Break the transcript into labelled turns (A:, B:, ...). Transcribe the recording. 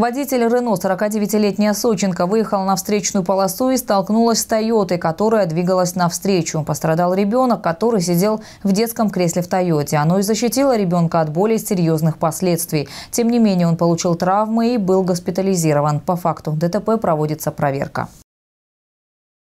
A: Водитель Рено, 49-летняя Соченко, выехал на встречную полосу и столкнулась с Тойотой, которая двигалась навстречу. Пострадал ребенок, который сидел в детском кресле в Тойоте. Оно и защитило ребенка от более серьезных последствий. Тем не менее, он получил травмы и был госпитализирован. По факту ДТП проводится проверка.